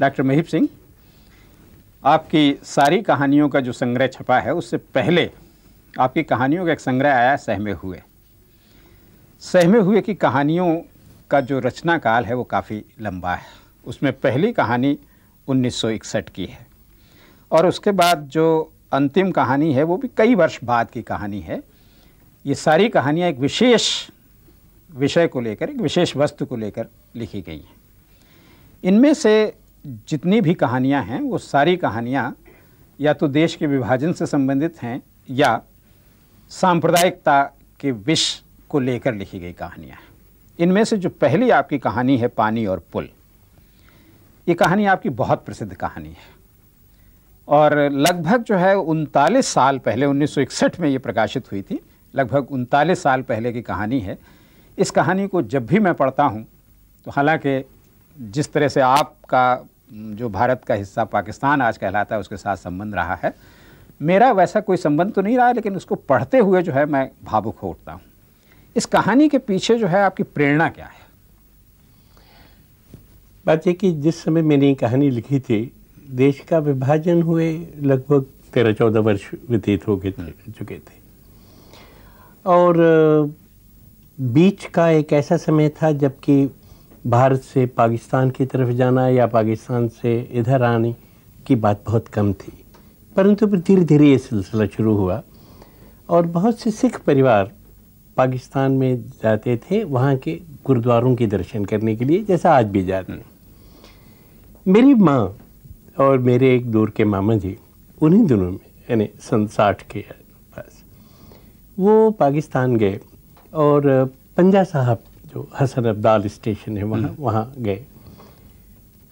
Doctor Mahip Singh आपकी सारी कहानियों का जो संग्रह छपा है उससे पहले आपकी कहानियों का एक संग्रह आया सहमे हुए सहमे हुए की कहानियों का जो रचना काल है वो काफ़ी लंबा है उसमें पहली कहानी 1961 की है और उसके बाद जो अंतिम कहानी है वो भी कई वर्ष बाद की कहानी है ये सारी कहानियाँ एक विशेष विषय को लेकर एक विशेष वस्तु को लेकर लिखी गई हैं इनमें से जितनी भी कहानियां हैं वो सारी कहानियां या तो देश के विभाजन से संबंधित हैं या सांप्रदायिकता के विष को लेकर लिखी गई कहानियां हैं इनमें से जो पहली आपकी कहानी है पानी और पुल ये कहानी आपकी बहुत प्रसिद्ध कहानी है और लगभग जो है उनतालीस साल पहले 1961 में ये प्रकाशित हुई थी लगभग उनतालीस साल पहले की कहानी है इस कहानी को जब भी मैं पढ़ता हूँ तो हालांकि जिस तरह से आपका जो भारत का हिस्सा पाकिस्तान आज कहलाता है उसके साथ संबंध रहा है मेरा वैसा कोई संबंध तो नहीं रहा लेकिन उसको पढ़ते हुए जो है मैं भावुक हो उठता हूँ इस कहानी के पीछे जो है आपकी प्रेरणा क्या है बात यह कि जिस समय मैंने ये कहानी लिखी थी देश का विभाजन हुए लगभग तेरह चौदह वर्ष व्यतीत हो गए हम्म। चुके थे और बीच का एक ऐसा समय था जबकि भारत से पाकिस्तान की तरफ जाना या पाकिस्तान से इधर आने की बात बहुत कम थी परंतु फिर धीरे धीरे ये सिलसिला शुरू हुआ और बहुत से सिख परिवार पाकिस्तान में जाते थे वहाँ के गुरुद्वारों के दर्शन करने के लिए जैसा आज भी जाते हैं मेरी माँ और मेरे एक दूर के मामा जी उन्हीं दिनों में यानी सन साठ के पास वो पाकिस्तान गए और पंजा साहब जो हसन अब्दाल स्टेशन है वहाँ हम्म। वहाँ गए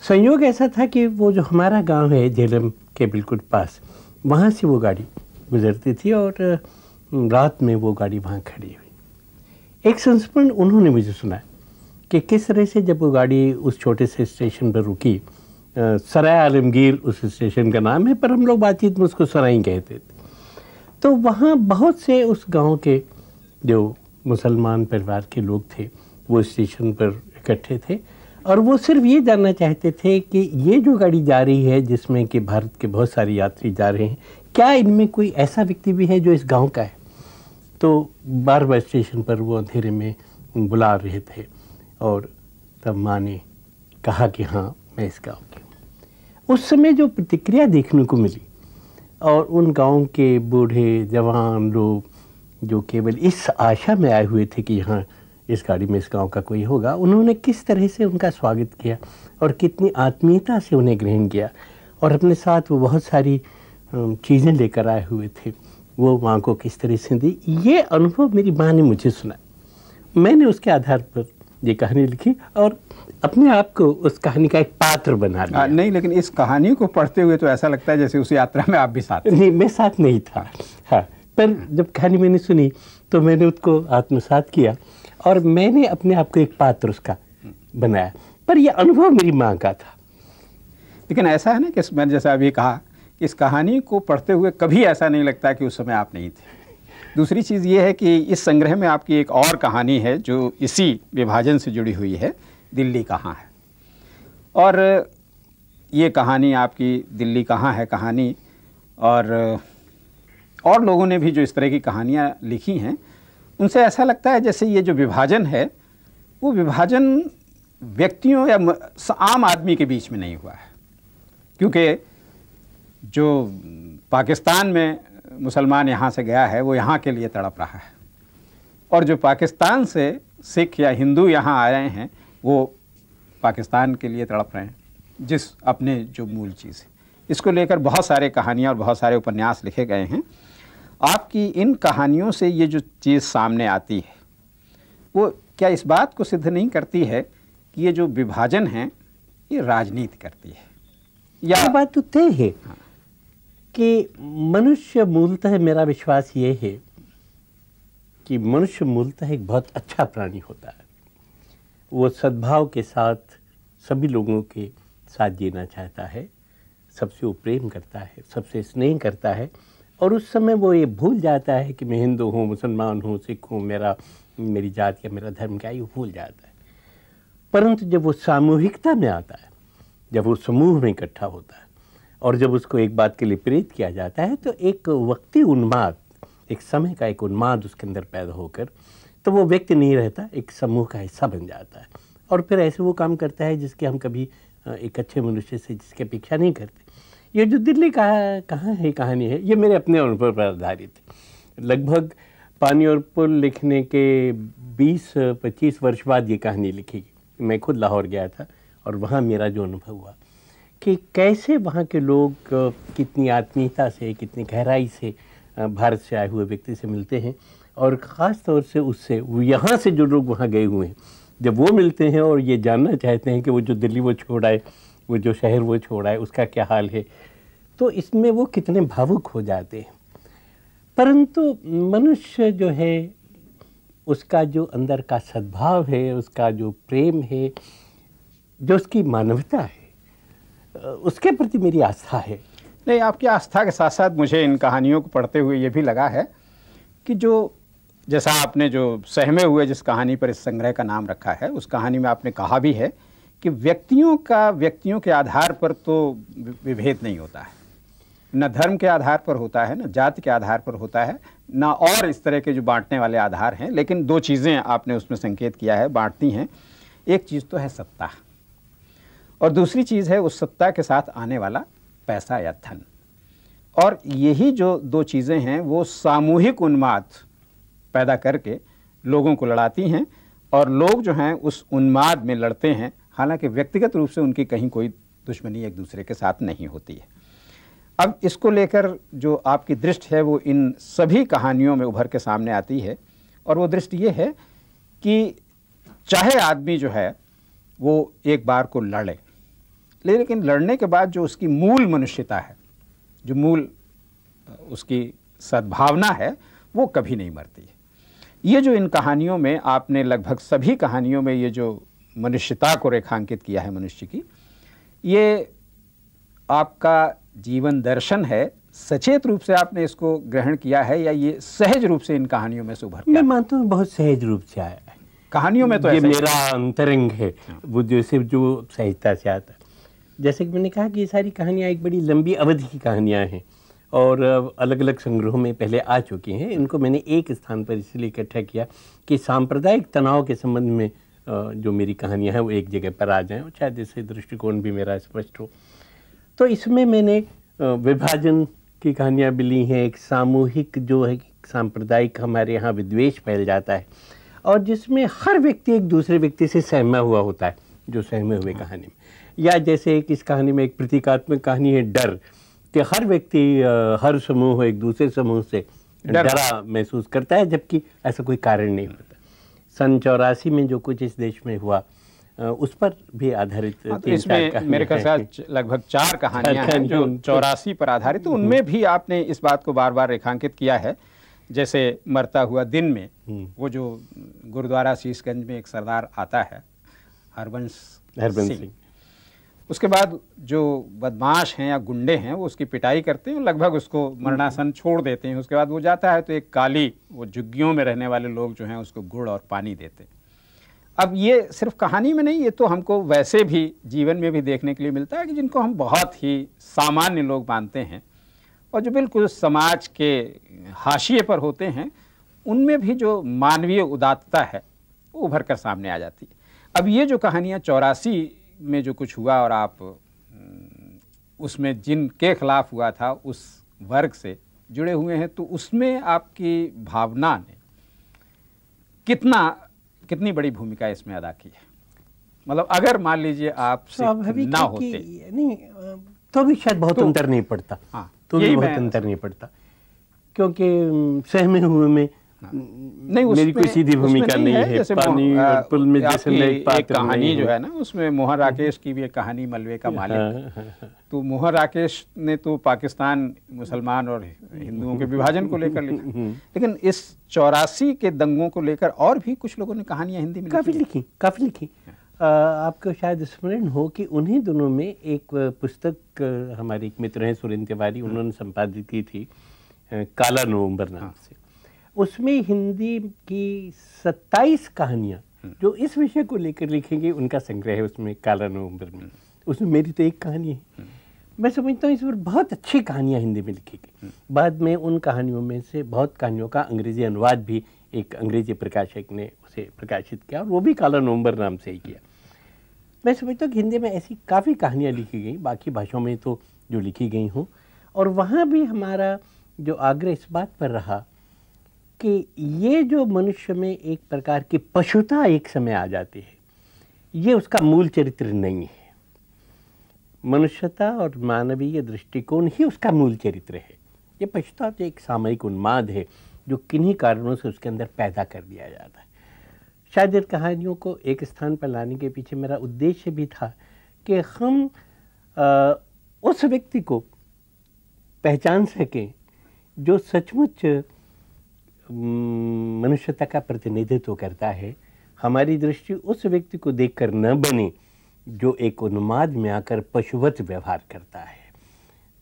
संयोग ऐसा था कि वो जो हमारा गांव है झेलम के बिल्कुल पास वहाँ से वो गाड़ी गुजरती थी और रात में वो गाड़ी वहाँ खड़ी हुई एक संस्मरण उन्होंने मुझे सुना कि किस तरह से जब वो गाड़ी उस छोटे से स्टेशन पर रुकी सराय आलमगीर उस स्टेशन का नाम है पर हम लोग बातचीत में उसको सराई कहते थे तो वहाँ बहुत से उस गांव के जो मुसलमान परिवार के लोग थे वो स्टेशन पर इकट्ठे थे और वो सिर्फ ये जानना चाहते थे कि ये जो गाड़ी जा रही है जिसमें कि भारत के बहुत सारे यात्री जा रहे हैं क्या इनमें कोई ऐसा व्यक्ति भी है जो इस गांव का है तो बार बार स्टेशन पर वो अंधेरे में बुला रहे थे और तब माँ ने कहा कि हाँ मैं इस गाँव की उस समय जो प्रतिक्रिया देखने को मिली और उन गाँव के बूढ़े जवान लोग जो केवल इस आशा में आए हुए थे कि यहाँ इस गाड़ी में इस गांव का कोई होगा उन्होंने किस तरह से उनका स्वागत किया और कितनी आत्मीयता से उन्हें ग्रहण किया और अपने साथ वो बहुत सारी चीज़ें लेकर आए हुए थे वो माँ को किस तरह से दी ये अनुभव मेरी माँ ने मुझे सुना मैंने उसके आधार पर ये कहानी लिखी और अपने आप को उस कहानी का एक पात्र बना हाँ, लिया आ, नहीं लेकिन इस कहानी को पढ़ते हुए तो ऐसा लगता है जैसे उस यात्रा में आप भी साथ नहीं मैं साथ नहीं था हाँ पर जब कहानी मैंने सुनी तो मैंने उसको आत्मसात किया और मैंने अपने आप को एक पात्र उसका बनाया पर यह अनुभव मेरी माँ का था लेकिन ऐसा है ना कि मैंने जैसा अभी कहा इस कहानी को पढ़ते हुए कभी ऐसा नहीं लगता कि उस समय आप नहीं थे दूसरी चीज़ ये है कि इस संग्रह में आपकी एक और कहानी है जो इसी विभाजन से जुड़ी हुई है दिल्ली कहाँ है और ये कहानी आपकी दिल्ली कहाँ है कहानी और और लोगों ने भी जो इस तरह की कहानियाँ लिखी हैं उनसे ऐसा लगता है जैसे ये जो विभाजन है वो विभाजन व्यक्तियों या आम आदमी के बीच में नहीं हुआ है क्योंकि जो पाकिस्तान में मुसलमान यहाँ से गया है वो यहाँ के लिए तड़प रहा है और जो पाकिस्तान से सिख या हिंदू यहाँ आ रहे हैं वो पाकिस्तान के लिए तड़प रहे हैं जिस अपने जो मूल चीज़ है इसको लेकर बहुत सारे कहानियाँ और बहुत सारे उपन्यास लिखे गए हैं आपकी इन कहानियों से ये जो चीज़ सामने आती है वो क्या इस बात को सिद्ध नहीं करती है कि ये जो विभाजन है ये राजनीति करती है या बात तो तय है हाँ। कि मनुष्य मूलतः मेरा विश्वास ये है कि मनुष्य मूलतः एक बहुत अच्छा प्राणी होता है वो सद्भाव के साथ सभी लोगों के साथ जीना चाहता है सबसे वो प्रेम करता है सबसे स्नेह करता है और उस समय वो ये भूल जाता है कि मैं हिंदू हूँ मुसलमान हूँ सिख हूँ मेरा मेरी जात या मेरा धर्म क्या ये भूल जाता है परंतु जब वो सामूहिकता में आता है जब वो समूह में इकट्ठा होता है और जब उसको एक बात के लिए प्रेरित किया जाता है तो एक वक्ती उन्माद एक समय का एक उन्माद उसके अंदर पैदा होकर तो वो व्यक्ति नहीं रहता एक समूह का हिस्सा बन जाता है और फिर ऐसे वो काम करता है जिसके हम कभी एक अच्छे मनुष्य से जिसकी अपेक्षा नहीं करते ये जो दिल्ली का कहाँ है कहानी है ये मेरे अपने अनुभव पर आधारित है लगभग पानी और पुल लिखने के 20-25 वर्ष बाद ये कहानी लिखी मैं खुद लाहौर गया था और वहाँ मेरा जो अनुभव हुआ कि कैसे वहाँ के लोग कितनी आत्मीयता से कितनी गहराई से भारत से आए हुए व्यक्ति से मिलते हैं और ख़ास तौर से उससे यहाँ से जो लोग वहाँ गए हुए हैं जब वो मिलते हैं और ये जानना चाहते हैं कि वो जो दिल्ली वो छोड़ आए वो जो शहर वो छोड़ा है उसका क्या हाल है तो इसमें वो कितने भावुक हो जाते हैं परंतु मनुष्य जो है उसका जो अंदर का सद्भाव है उसका जो प्रेम है जो उसकी मानवता है उसके प्रति मेरी आस्था है नहीं आपकी आस्था के साथ साथ मुझे इन कहानियों को पढ़ते हुए ये भी लगा है कि जो जैसा आपने जो सहमे हुए जिस कहानी पर इस संग्रह का नाम रखा है उस कहानी में आपने कहा भी है कि व्यक्तियों का व्यक्तियों के आधार पर तो विभेद नहीं होता है न धर्म के आधार पर होता है न जाति के आधार पर होता है न और इस तरह के जो बांटने वाले आधार हैं लेकिन दो चीज़ें आपने उसमें संकेत किया है बांटती हैं एक चीज़ तो है सत्ता और दूसरी चीज़ है उस सत्ता के साथ आने वाला पैसा या धन और यही जो दो चीज़ें हैं वो सामूहिक उन्माद पैदा करके लोगों को लड़ाती हैं और लोग जो हैं उस उन्माद में लड़ते हैं हालांकि व्यक्तिगत रूप से उनकी कहीं कोई दुश्मनी एक दूसरे के साथ नहीं होती है अब इसको लेकर जो आपकी दृष्टि है वो इन सभी कहानियों में उभर के सामने आती है और वो दृष्टि ये है कि चाहे आदमी जो है वो एक बार को लड़े लेकिन लड़ने के बाद जो उसकी मूल मनुष्यता है जो मूल उसकी सद्भावना है वो कभी नहीं मरती है ये जो इन कहानियों में आपने लगभग सभी कहानियों में ये जो मनुष्यता को रेखांकित किया है मनुष्य की ये आपका जीवन दर्शन है सचेत रूप से आपने इसको ग्रहण किया है या ये सहज रूप से इन कहानियों में से उभर मैं मानता हूँ बहुत सहज रूप से आया है कहानियों में तो ये मेरा अंतरंग है हाँ। वो जो सिर्फ जो सहजता से आता है जैसे कि मैंने कहा कि ये सारी कहानियाँ एक बड़ी लंबी अवधि की कहानियाँ हैं और अलग अलग संग्रहों में पहले आ चुकी हैं इनको मैंने एक स्थान पर इसलिए इकट्ठा किया कि सांप्रदायिक तनाव के संबंध में जो मेरी कहानियाँ हैं वो एक जगह पर आ जाएँ और शायद इससे दृष्टिकोण भी मेरा स्पष्ट हो तो इसमें मैंने विभाजन की कहानियाँ भी ली हैं एक सामूहिक जो है सांप्रदायिक हमारे यहाँ विद्वेष फैल जाता है और जिसमें हर व्यक्ति एक दूसरे व्यक्ति से सहमा हुआ होता है जो सहमे हुए हाँ। कहानी में या जैसे एक इस कहानी में एक प्रतीकात्मक कहानी है डर कि हर व्यक्ति हर समूह एक दूसरे समूह से डरा महसूस करता है जबकि ऐसा कोई कारण नहीं होता सन चौरासी में जो कुछ इस देश में हुआ उस पर भी आधारित हाँ, तो इसमें मेरे ख्याल लगभग चार कहानियां हैं जो चौरासी पर आधारित तो उनमें भी आपने इस बात को बार बार रेखांकित किया है जैसे मरता हुआ दिन में हम्म। वो जो गुरुद्वारा शीशगंज में एक सरदार आता है हरबंश हरबंश सिंह उसके बाद जो बदमाश हैं या गुंडे हैं वो उसकी पिटाई करते हैं लगभग उसको मरणासन छोड़ देते हैं उसके बाद वो जाता है तो एक काली वो झुग्गियों में रहने वाले लोग जो हैं उसको गुड़ और पानी देते हैं अब ये सिर्फ कहानी में नहीं ये तो हमको वैसे भी जीवन में भी देखने के लिए मिलता है कि जिनको हम बहुत ही सामान्य लोग मानते हैं और जो बिल्कुल समाज के हाशिए पर होते हैं उनमें भी जो मानवीय उदात्तता है वो उभर कर सामने आ जाती है अब ये जो कहानियाँ चौरासी में जो कुछ हुआ और आप उसमें जिनके खिलाफ हुआ था उस वर्ग से जुड़े हुए हैं तो उसमें आपकी भावना ने कितना कितनी बड़ी भूमिका इसमें अदा की है मतलब अगर मान लीजिए आप तो ना होते नहीं तो भी शायद बहुत तो, अंतर नहीं पड़ता हाँ, तो भी बहुत अंतर नहीं पड़ता क्योंकि सहमे हुए में हाँ। नहीं मेरी कोई सीधी भूमिका नहीं, नहीं है, है पानी और पुल में जैसे एक कहानी जो है ना उसमें मोहर हाँ। राकेश की भी एक कहानी मलबे का हाँ। मालिक हाँ, तो मोहर राकेश ने तो पाकिस्तान मुसलमान और हिंदुओं के विभाजन को लेकर लिखा हम्म। लेकिन इस चौरासी के दंगों को लेकर और भी कुछ लोगों ने कहानियां हिंदी में काफ़ी लिखी काफ़ी लिखी आपको शायद स्मरण हो कि उन्हीं दोनों में एक पुस्तक हमारे एक मित्र हैं सुरेंद्र तिवारी उन्होंने संपादित की थी काला नवम्बर नाम से उसमें हिंदी की सत्ताईस कहानियाँ हम्म। जो इस विषय को लेकर लिखेंगे उनका संग्रह है उसमें काला नवंबर में हम्म। उसमें मेरी तो एक कहानी है हम्म। मैं समझता हूँ इस पर बहुत अच्छी कहानियाँ हिंदी में लिखी गई बाद में उन कहानियों में से बहुत कहानियों का अंग्रेजी अनुवाद भी एक अंग्रेजी प्रकाशक ने उसे प्रकाशित किया और वो भी काला नवंबर नाम से ही किया मैं समझता हूँ कि हिंदी में ऐसी काफ़ी कहानियाँ लिखी गई बाकी भाषाओं में तो जो लिखी गई हूँ और वहाँ भी हमारा जो आग्रह इस बात पर रहा कि ये जो मनुष्य में एक प्रकार की पशुता एक समय आ जाती है ये उसका मूल चरित्र नहीं है मनुष्यता और मानवीय दृष्टिकोण ही उसका मूल चरित्र है ये पशुता तो एक सामयिक उन्माद है जो किन्हीं कारणों से उसके अंदर पैदा कर दिया जाता है शायद इन कहानियों को एक स्थान पर लाने के पीछे मेरा उद्देश्य भी था कि हम आ, उस व्यक्ति को पहचान सकें जो सचमुच हम्म, मनुष्यता का प्रतिनिधित्व करता है हमारी दृष्टि उस व्यक्ति को देखकर न बने जो एक उन्माद में आकर पशुवत व्यवहार करता है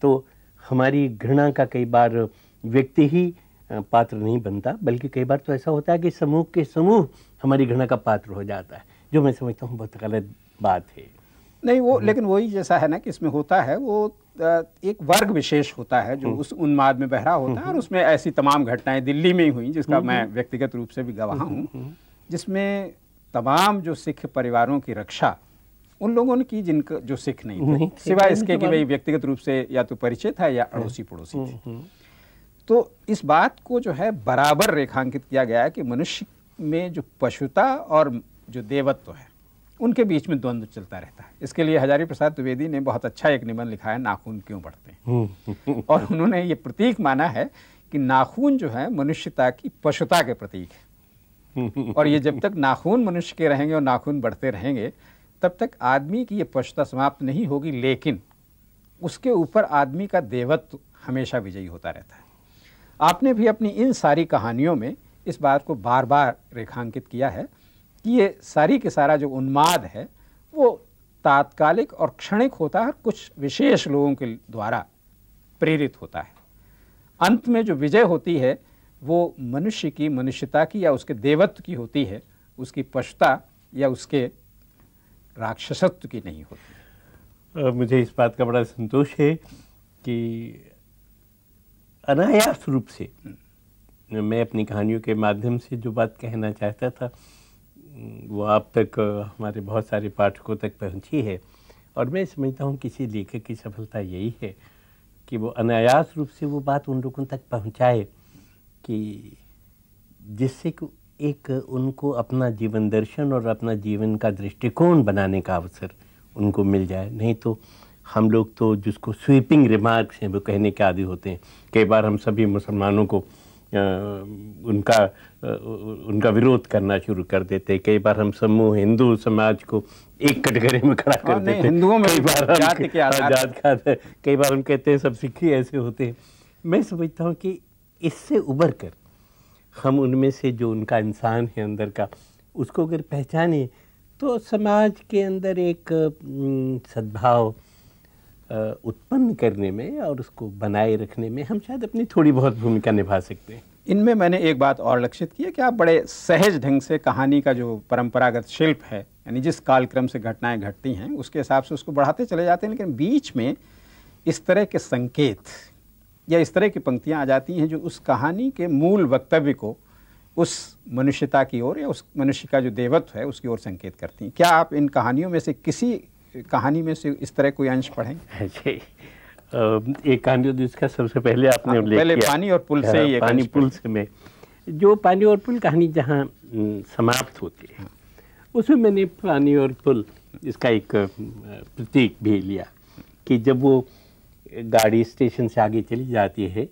तो हमारी घृणा का कई बार व्यक्ति ही पात्र नहीं बनता बल्कि कई बार तो ऐसा होता है कि समूह के समूह हमारी घृणा का पात्र हो जाता है जो मैं समझता हूँ बहुत गलत बात है नहीं वो हम्म। लेकिन वही जैसा है ना कि इसमें होता है वो एक वर्ग विशेष होता है जो हम्म। उस उन्माद में बहरा होता है हम्म। और उसमें ऐसी तमाम घटनाएं दिल्ली में ही हुई जिसका हम्म। मैं व्यक्तिगत रूप से भी गवाह हूँ जिसमें तमाम जो सिख परिवारों की रक्षा उन लोगों ने की जिनका जो सिख नहीं, थे सिवाय इसके कि भाई व्यक्तिगत रूप से या तो परिचित है या अड़ोसी पड़ोसी थे तो इस बात को जो है बराबर रेखांकित किया गया है कि मनुष्य में जो पशुता और जो देवत्व है उनके बीच में द्वंद्व चलता रहता है इसके लिए हजारी प्रसाद द्विवेदी ने बहुत अच्छा एक निबंध लिखा है नाखून क्यों बढ़ते हैं हम्म। और उन्होंने ये प्रतीक माना है कि नाखून जो है मनुष्यता की पशुता के प्रतीक है हम्म। और ये जब तक नाखून मनुष्य के रहेंगे और नाखून बढ़ते रहेंगे तब तक आदमी की ये पशुता समाप्त नहीं होगी लेकिन उसके ऊपर आदमी का देवत्व हमेशा विजयी होता रहता है आपने भी अपनी इन सारी कहानियों में इस बात को बार बार रेखांकित किया है ये सारी के सारा जो उन्माद है वो तात्कालिक और क्षणिक होता है कुछ विशेष लोगों के द्वारा प्रेरित होता है अंत में जो विजय होती है वो मनुष्य की मनुष्यता की या उसके देवत्व की होती है उसकी पशुता या उसके राक्षसत्व की नहीं होती मुझे इस बात का बड़ा संतोष है कि अनायास रूप से हम्म। मैं अपनी कहानियों के माध्यम से जो बात कहना चाहता था वो आप तक हमारे बहुत सारे पाठकों तक पहुंची है और मैं समझता हूँ किसी लेखक की सफलता यही है कि वो अनायास रूप से वो बात उन लोगों तक पहुँचाए कि जिससे कि एक उनको अपना जीवन दर्शन और अपना जीवन का दृष्टिकोण बनाने का अवसर उनको मिल जाए नहीं तो हम लोग तो जिसको स्वीपिंग रिमार्क्स हैं वो कहने के आदि होते हैं कई बार हम सभी मुसलमानों को उनका उनका विरोध करना शुरू कर देते कई बार हम समूह हिंदू समाज को एक कटघरे में खड़ा कर हाँ, देते हिंदुओं में कई बार आजाद खाते कई बार हम कहते हैं सब सिखी ऐसे होते हैं मैं समझता हूँ कि इससे उबर कर हम उनमें से जो उनका इंसान है अंदर का उसको अगर पहचाने तो समाज के अंदर एक सद्भाव उत्पन्न करने में और उसको बनाए रखने में हम शायद अपनी थोड़ी बहुत भूमिका निभा सकते हैं इनमें मैंने एक बात और लक्षित की है कि आप बड़े सहज ढंग से कहानी का जो परंपरागत शिल्प है यानी जिस कालक्रम से घटनाएं घटती हैं उसके हिसाब से उसको बढ़ाते चले जाते हैं लेकिन बीच में इस तरह के संकेत या इस तरह की पंक्तियाँ आ जाती हैं जो उस कहानी के मूल वक्तव्य को उस मनुष्यता की ओर या उस मनुष्य का जो देवत्व है उसकी ओर संकेत करती हैं क्या आप इन कहानियों में से किसी कहानी में से इस तरह कोई अंश पढ़ें जी एक कहानी जिसका सबसे पहले आपने हाँ, उल्लेख पहले पानी और पुल से हाँ, ही पानी पुल से में जो पानी और पुल कहानी जहाँ समाप्त होती है उसमें मैंने पानी और पुल इसका एक प्रतीक भी लिया कि जब वो गाड़ी स्टेशन से आगे चली जाती है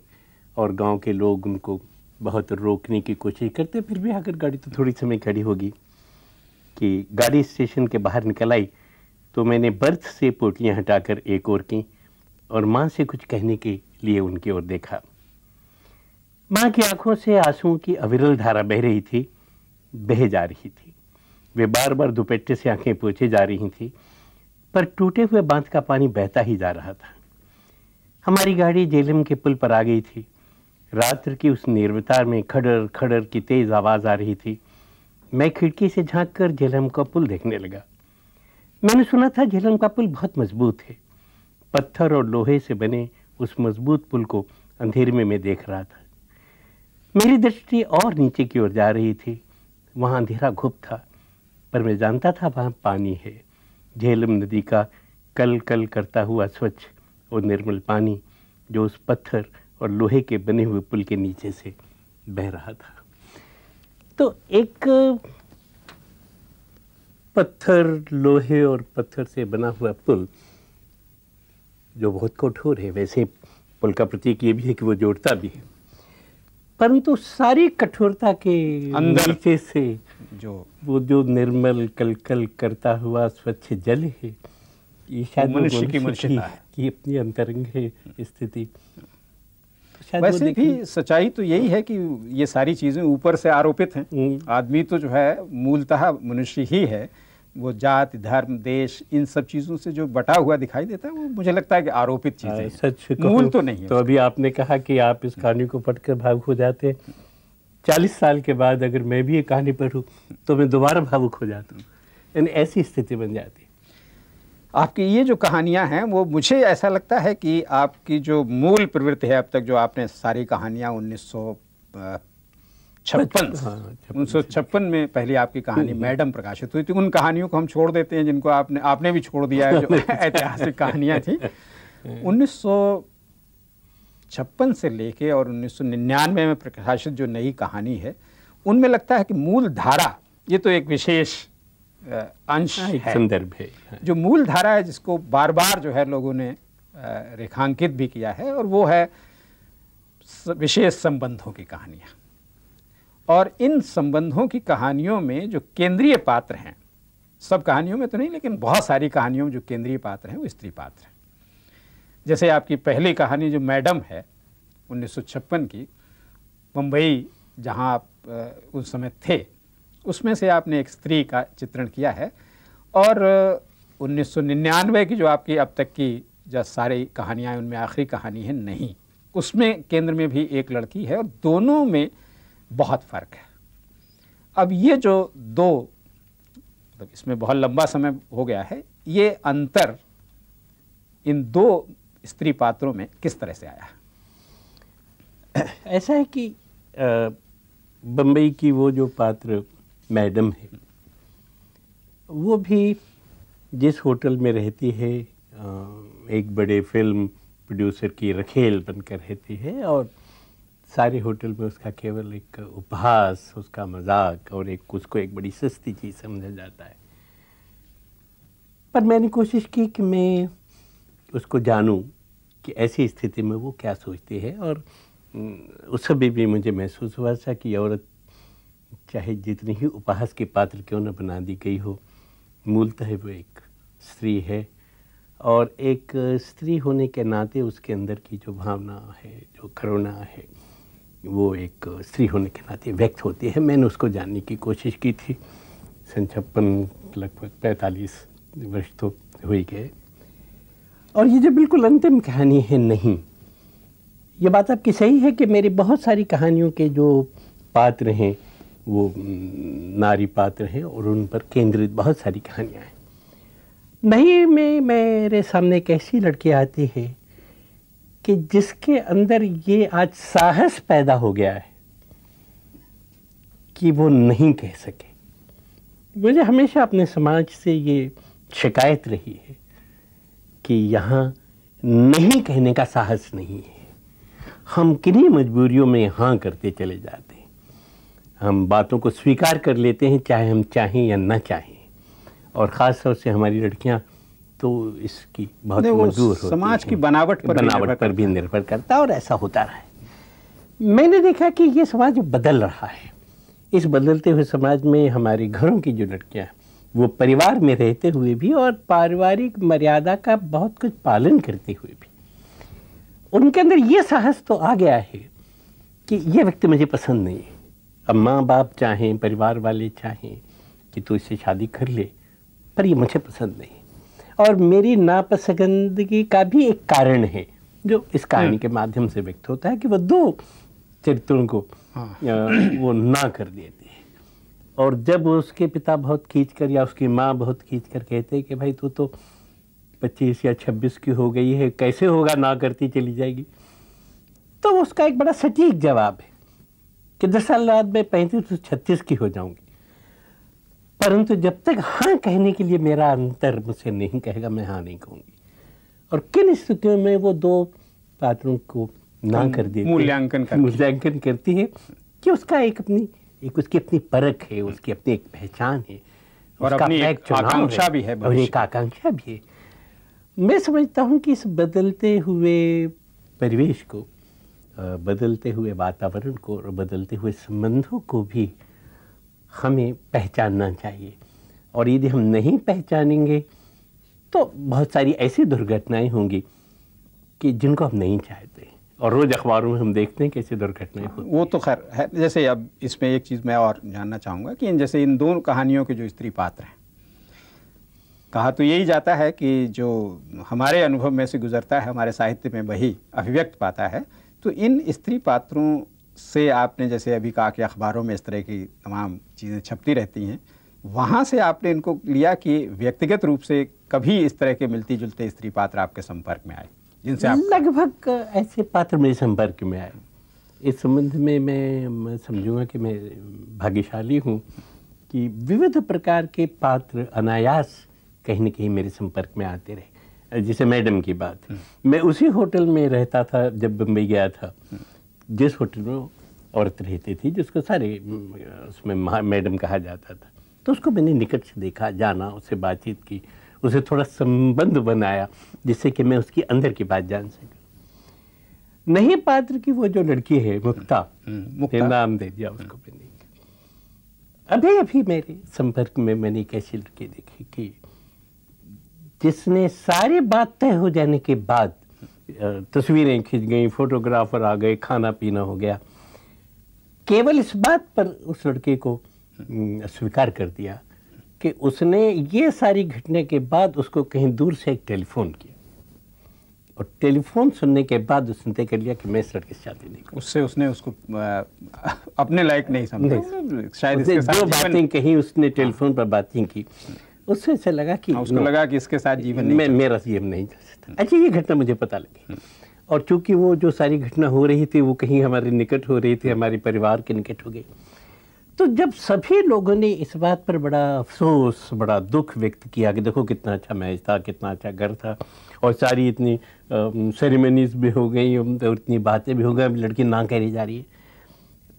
और गांव के लोग उनको बहुत रोकने की कोशिश करते फिर भी आकर गाड़ी तो थोड़ी समय खड़ी होगी कि गाड़ी स्टेशन के बाहर निकल आई तो मैंने बर्थ से पोटियाँ हटाकर एक और की और माँ से कुछ कहने के लिए उनकी ओर देखा माँ की आंखों से आंसुओं की अविरल धारा बह रही थी बह जा रही थी वे बार बार दुपट्टे से आंखें पोछे जा रही थी पर टूटे हुए बांध का पानी बहता ही जा रहा था हमारी गाड़ी जेलम के पुल पर आ गई थी रात्र की उस निर्वतार में खड़र खड़र की तेज़ आवाज़ आ रही थी मैं खिड़की से झांककर कर जेलम का पुल देखने लगा मैंने सुना था झेलम का पुल बहुत मजबूत है पत्थर और लोहे से बने उस मजबूत पुल को अंधेरे में मैं देख रहा था मेरी दृष्टि और नीचे की ओर जा रही थी वहाँ अंधेरा घुप था पर मैं जानता था वहाँ पानी है झेलम नदी का कल कल करता हुआ स्वच्छ और निर्मल पानी जो उस पत्थर और लोहे के बने हुए पुल के नीचे से बह रहा था तो एक पत्थर लोहे और पत्थर से बना हुआ पुल जो बहुत कठोर है वैसे पुल का प्रतीक ये भी है कि वो जोड़ता भी है परंतु सारी कठोरता के अंदर से जो वो जो निर्मल कलकल करता हुआ स्वच्छ जल है ये शायद मनुष्य की मनुष्यता है अपनी अंतरंग है स्थिति वैसे भी सच्चाई तो यही है कि ये सारी चीज़ें ऊपर से आरोपित हैं हम्म। आदमी तो जो है मूलतः मनुष्य ही है वो जाति धर्म देश इन सब चीज़ों से जो बटा हुआ दिखाई देता है वो मुझे लगता है कि आरोपित हाँ, है सच मूल तो नहीं है तो अभी आपने कहा कि आप इस कहानी को पढ़कर भावुक हो जाते चालीस साल के बाद अगर मैं भी ये कहानी पढ़ूँ तो मैं दोबारा भावुक हो जाता हूँ यानी ऐसी स्थिति बन जाती है आपकी ये जो कहानियाँ हैं वो मुझे ऐसा लगता है कि आपकी जो मूल प्रवृत्ति है अब तक जो आपने सारी कहानियाँ उन्नीस छप्पन हाँ, हाँ, उन्नीस सौ छप्पन में पहले आपकी कहानी हम्म। मैडम प्रकाशित हुई थी उन कहानियों को हम छोड़ देते हैं जिनको आपने आपने भी छोड़ दिया है जो ऐतिहासिक कहानियां थी हम्म। उन्नीस छप्पन से लेके और उन्नीस निन्यानवे में प्रकाशित जो नई कहानी है उनमें लगता है कि मूल धारा ये तो एक विशेष अंश हाँ, है संदर्भ है जो मूल धारा है जिसको बार बार जो है लोगों ने रेखांकित भी किया है और वो है विशेष संबंधों की कहानियाँ और इन संबंधों की कहानियों में जो केंद्रीय पात्र हैं सब कहानियों में तो नहीं लेकिन बहुत सारी कहानियों में जो केंद्रीय पात्र हैं वो स्त्री पात्र हैं जैसे आपकी पहली कहानी जो मैडम है उन्नीस की मुंबई जहाँ आप उस समय थे उसमें से आपने एक स्त्री का चित्रण किया है और 1999 की जो आपकी अब तक की जो सारी कहानियाँ उनमें आखिरी कहानी है नहीं उसमें केंद्र में भी एक लड़की है और दोनों में बहुत फ़र्क है अब ये जो दो मतलब इसमें बहुत लंबा समय हो गया है ये अंतर इन दो स्त्री पात्रों में किस तरह से आया ऐसा है कि बम्बई की वो जो पात्र मैडम है वो भी जिस होटल में रहती है एक बड़े फिल्म प्रोड्यूसर की रखेल बनकर रहती है और सारे होटल में उसका केवल एक उपहास उसका मजाक और एक उसको एक बड़ी सस्ती चीज़ समझा जाता है पर मैंने कोशिश की कि मैं उसको जानूं कि ऐसी स्थिति में वो क्या सोचती है और उस समय भी, भी मुझे महसूस हुआ था कि औरत चाहे जितनी ही उपहास के पात्र क्यों न बना दी गई हो मूलतः वो एक स्त्री है और एक स्त्री होने के नाते उसके अंदर की जो भावना है जो करुणा है वो एक स्त्री होने के नाते व्यक्त होती है मैंने उसको जानने की कोशिश की थी सन छप्पन लगभग पैंतालीस वर्ष तो हो ही गए और ये जो बिल्कुल अंतिम कहानी है नहीं ये बात आपकी सही है कि मेरी बहुत सारी कहानियों के जो पात्र हैं वो नारी पात्र हैं और उन पर केंद्रित बहुत सारी कहानियाँ हैं नहीं में मेरे सामने एक ऐसी लड़की आती है कि जिसके अंदर ये आज साहस पैदा हो गया है कि वो नहीं कह सके मुझे हमेशा अपने समाज से ये शिकायत रही है कि यहाँ नहीं कहने का साहस नहीं है हम किन्हीं मजबूरियों में हाँ करते चले जाते हैं हम बातों को स्वीकार कर लेते हैं चाहे हम चाहें या ना चाहें और ख़ास तौर से हमारी लड़कियाँ तो इसकी बहुत मजदूर समाज की बनावट पर बनावट पर भी निर्भर करता है और ऐसा होता रहा है मैंने देखा कि ये समाज बदल रहा है इस बदलते हुए समाज में हमारे घरों की जो लड़कियाँ वो परिवार में रहते हुए भी और पारिवारिक मर्यादा का बहुत कुछ पालन करते हुए भी उनके अंदर ये साहस तो आ गया है कि ये व्यक्ति मुझे पसंद नहीं है अब माँ बाप चाहें परिवार वाले चाहें कि तू इससे शादी कर ले पर ये मुझे पसंद नहीं और मेरी नापसंदगी का भी एक कारण है जो इस कहानी हाँ। के माध्यम से व्यक्त होता है कि वह दो चरित्रों को हाँ। वो ना कर देती है और जब उसके पिता बहुत खींच कर या उसकी माँ बहुत खींच कर कहते हैं कि भाई तू तो पच्चीस या छब्बीस की हो गई है कैसे होगा ना करती चली जाएगी तो उसका एक बड़ा सटीक जवाब है कि दस साल बाद मैं पैंतीस छत्तीस की हो जाऊंगी परंतु जब तक हाँ कहने के लिए मेरा अंतर मुझसे नहीं कहेगा मैं हाँ नहीं कहूंगी और किन स्थितियों में वो दो पात्रों को ना कर देती मूल्यांकन मूल्यांकन करती है कि उसका एक अपनी एक उसकी अपनी परख है उसकी अपनी एक पहचान है और अपनी एक आकांक्षा भी है और एक आकांक्षा भी है मैं समझता हूँ कि इस बदलते हुए परिवेश को बदलते हुए वातावरण को और बदलते हुए संबंधों को भी हमें पहचानना चाहिए और यदि हम नहीं पहचानेंगे तो बहुत सारी ऐसी दुर्घटनाएं होंगी कि जिनको हम नहीं चाहते और रोज़ अखबारों में हम देखते हैं कैसे दुर्घटनाएं होती वो तो खैर है जैसे अब इसमें एक चीज़ मैं और जानना चाहूँगा कि इन जैसे इन दोनों कहानियों के जो स्त्री पात्र हैं कहा तो यही जाता है कि जो हमारे अनुभव में से गुजरता है हमारे साहित्य में वही अभिव्यक्त पाता है तो इन स्त्री पात्रों से आपने जैसे अभी कहा कि अखबारों में इस तरह की तमाम चीज़ें छपती रहती हैं वहाँ से आपने इनको लिया कि व्यक्तिगत रूप से कभी इस तरह के मिलती जुलते स्त्री पात्र आपके संपर्क में आए जिनसे आप लगभग ऐसे पात्र मेरे संपर्क में आए इस संबंध में मैं, समझूंगा कि मैं भाग्यशाली हूँ कि विविध प्रकार के पात्र अनायास कहीं ना कहीं मेरे संपर्क में आते रहे जैसे मैडम की बात हम्म। मैं उसी होटल में रहता था जब बम्बई गया था जिस होटल में औरत रहती थी जिसको सारे उसमें मैडम कहा जाता था तो उसको मैंने निकट से देखा जाना उससे बातचीत की उसे थोड़ा संबंध बनाया जिससे कि मैं उसकी अंदर की बात जान सकूं नहीं पात्र की वो जो लड़की है मुक्ता हम्म, हम्म, मुक्ता नाम दे दिया उसको मैंने अभी अभी मेरे संपर्क में मैंने एक ऐसी लड़की देखी कि जिसने सारी बात तय हो जाने के बाद तस्वीरें खींच गई फोटोग्राफर आ गए खाना पीना हो गया केवल इस बात पर उस लड़के को स्वीकार कर दिया कि उसने ये सारी घटने के बाद उसको कहीं दूर से एक टेलीफोन किया और टेलीफोन सुनने के बाद उसने तय कर लिया कि मैं इस लड़के से शादी नहीं करूँ उससे उसने उसको अपने लायक नहीं समझा शायद जो बातें कहीं उसने टेलीफोन पर बातें की उससे ऐसा लगा कि हाँ, उसको लगा कि इसके साथ जीवन मैं मेरा जीवन नहीं चल सकता अच्छा ये घटना मुझे पता लगी हम्म। और चूंकि वो जो सारी घटना हो रही थी वो कहीं हमारे निकट हो रही थी हम्म। हमारे परिवार के निकट हो गई तो जब सभी लोगों ने इस बात पर बड़ा अफसोस बड़ा दुख व्यक्त किया कि देखो कितना अच्छा मैच था कितना अच्छा घर था और सारी इतनी सेरेमनीज भी हो गई और इतनी बातें भी हो गई लड़की ना कह जा रही है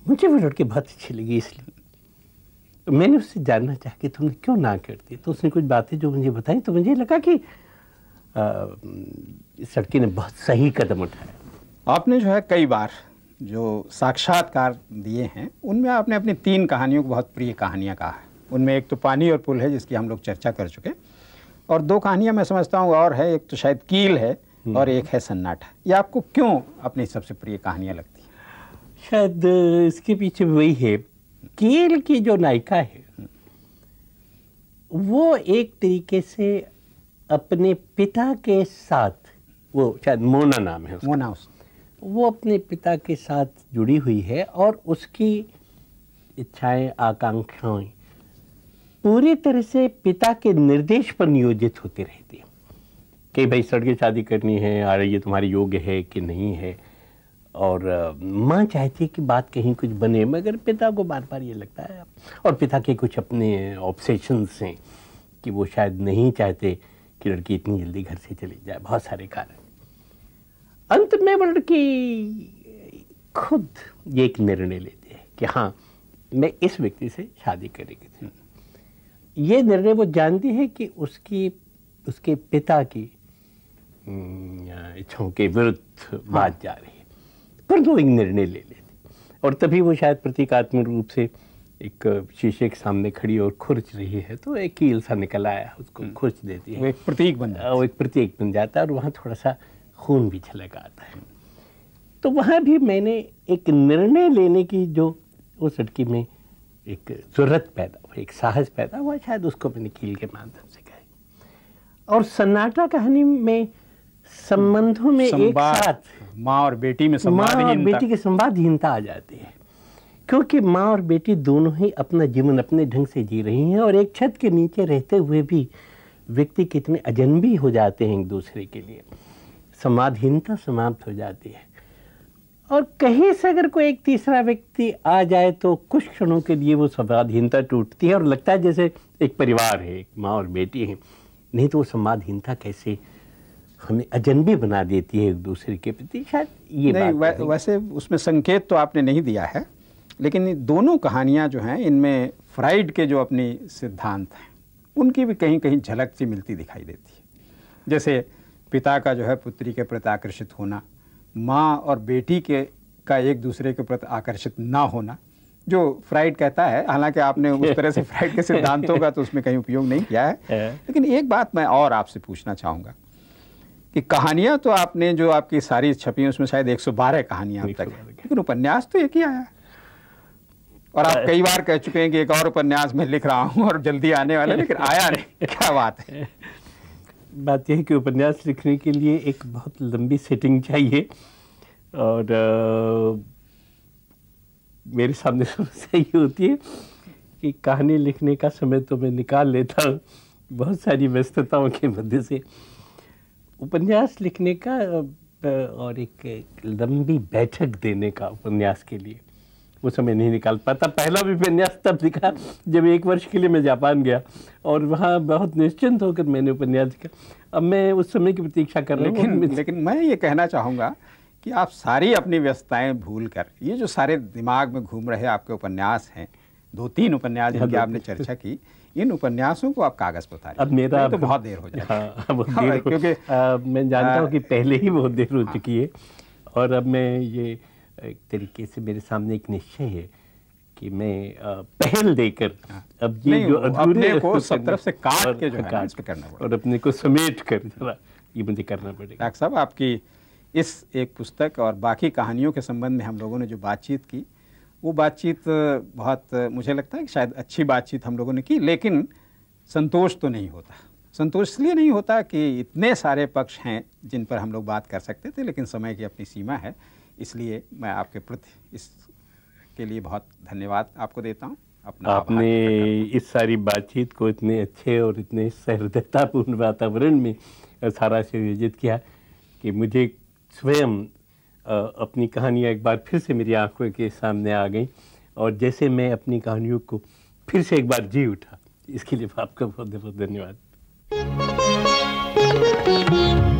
मुझे वो लड़की बहुत अच्छी लगी इसलिए मैंने उससे जानना चाहा कि तुमने क्यों ना कर दी तो उसने कुछ बातें जो मुझे बताई तो मुझे लगा कि इस लड़की ने बहुत सही कदम उठाया आपने जो है कई बार जो साक्षात्कार दिए हैं उनमें आपने अपनी तीन कहानियों को बहुत प्रिय कहानियाँ कहा है उनमें एक तो पानी और पुल है जिसकी हम लोग चर्चा कर चुके और दो कहानियाँ मैं समझता हूँ और है एक तो शायद कील है हम्म। और एक है सन्नाटा ये आपको क्यों अपनी सबसे प्रिय कहानियाँ लगती हैं शायद इसके पीछे वही है केल की जो नायिका है वो एक तरीके से अपने पिता के साथ वो शायद मोना नाम है उसका। मोना उसका वो अपने पिता के साथ जुड़ी हुई है और उसकी इच्छाएं आकांक्षाएं पूरी तरह से पिता के निर्देश पर नियोजित होती रहती है कि भाई सड़के शादी करनी है अरे ये तुम्हारी योग्य है कि नहीं है और माँ चाहती है कि बात कहीं कुछ बने मगर पिता को बार बार ये लगता है और पिता के कुछ अपने ऑब्सेशंस हैं कि वो शायद नहीं चाहते कि लड़की इतनी जल्दी घर से चली जाए बहुत सारे कारण अंत में वो लड़की खुद ये एक निर्णय लेती है कि हाँ मैं इस व्यक्ति से शादी करेगी थी ये निर्णय वो जानती है कि उसकी उसके पिता की इच्छाओं के विरुद्ध बात हाँ। जा रही तो एक निर्णय ले लेती और तभी वो शायद प्रतीकात्मक रूप से एक शीशे के सामने खड़ी और खुर्च रही है तो एक कील सा निकल आया उसको हम्म। खुर्च देती है एक प्रतीक बन जाता है एक प्रतीक बन जाता है और वहाँ थोड़ा सा खून भी छलक आता है तो वहाँ भी मैंने एक निर्णय लेने की जो उस लड़की में एक जरूरत पैदा हुई एक साहस पैदा हुआ शायद उसको मैंने कील के माध्यम से कहे और सन्नाटा कहानी में संबंधों में एक साथ माँ और बेटी में माँ और बेटी की संवादहीनता आ जाती है क्योंकि माँ और बेटी दोनों ही अपना जीवन अपने ढंग से जी रही हैं और एक छत के नीचे रहते हुए भी व्यक्ति कितने अजनबी हो जाते हैं एक दूसरे के लिए समाधीनता समाप्त हो जाती है और कहीं से अगर कोई एक तीसरा व्यक्ति आ जाए तो कुछ क्षणों के लिए वो संवादहीनता टूटती है और लगता है जैसे एक परिवार है एक माँ और बेटी है नहीं तो वो संवादहीनता कैसे हमें अजनबी बना देती है एक दूसरे के प्रति शायद ये नहीं बात वै, वैसे उसमें संकेत तो आपने नहीं दिया है लेकिन दोनों कहानियाँ जो हैं इनमें फ्राइड के जो अपने सिद्धांत हैं उनकी भी कहीं कहीं झलक सी मिलती दिखाई देती है जैसे पिता का जो है पुत्री के प्रति आकर्षित होना माँ और बेटी के का एक दूसरे के प्रति आकर्षित ना होना जो फ्राइड कहता है हालांकि आपने उस तरह से फ्राइड के सिद्धांतों का तो उसमें कहीं उपयोग नहीं किया है लेकिन एक बात मैं और आपसे पूछना चाहूँगा कि कहानियां तो आपने जो आपकी सारी छपी उसमें शायद 112 सौ बारह तक लेकिन उपन्यास तो एक ही आया और आप हाँ। कई बार कह चुके हैं कि एक और उपन्यास में लिख रहा हूं और जल्दी आने वाला लेकिन आया नहीं क्या बात है बात यह है कि उपन्यास लिखने के लिए एक बहुत लंबी सेटिंग चाहिए और आ, मेरे सामने समस्या ये होती है कि कहानी लिखने का समय तो मैं निकाल लेता हूँ बहुत सारी व्यस्तताओं के मध्य से उपन्यास लिखने का और एक लंबी बैठक देने का उपन्यास के लिए वो समय नहीं निकाल पाता पहला भी उपन्यास तब लिखा जब एक वर्ष के लिए मैं जापान गया और वहाँ बहुत निश्चिंत होकर मैंने उपन्यास लिखा अब मैं उस समय की प्रतीक्षा कर रहा हूँ लेकिन लेकिन मैं ये कहना चाहूँगा कि आप सारी अपनी व्यस्तताएँ भूल कर ये जो सारे दिमाग में घूम रहे आपके उपन्यास हैं दो तीन उपन्यास जिनकी आपने चर्चा की इन उपन्यासों को आप कागज पर उतारिए अब मेरा तो बहुत देर हो जाएगी हाँ, हाँ क्योंकि आ, मैं जानता हूँ कि पहले ही बहुत देर हो हाँ, चुकी है और अब मैं ये एक तरीके से मेरे सामने एक निश्चय है कि मैं पहल देकर हाँ। अब ये जो अधूरे को सब तरफ से काट के जो काट के करना पड़ेगा और अपने को समेट कर ये मुझे करना पड़ेगा डॉक्टर साहब आपकी इस एक पुस्तक और बाकी कहानियों के संबंध में हम लोगों ने जो बातचीत की वो बातचीत बहुत मुझे लगता है कि शायद अच्छी बातचीत हम लोगों ने की लेकिन संतोष तो नहीं होता संतोष इसलिए नहीं होता कि इतने सारे पक्ष हैं जिन पर हम लोग बात कर सकते थे लेकिन समय की अपनी सीमा है इसलिए मैं आपके प्रति इस के लिए बहुत धन्यवाद आपको देता हूँ आपने इस सारी बातचीत को इतने अच्छे और इतने सहृदयतापूर्ण वातावरण में सारा से किया कि मुझे स्वयं अपनी कहानियाँ एक बार फिर से मेरी आंखों के सामने आ गई और जैसे मैं अपनी कहानियों को फिर से एक बार जी उठा इसके लिए आपका बहुत बहुत धन्यवाद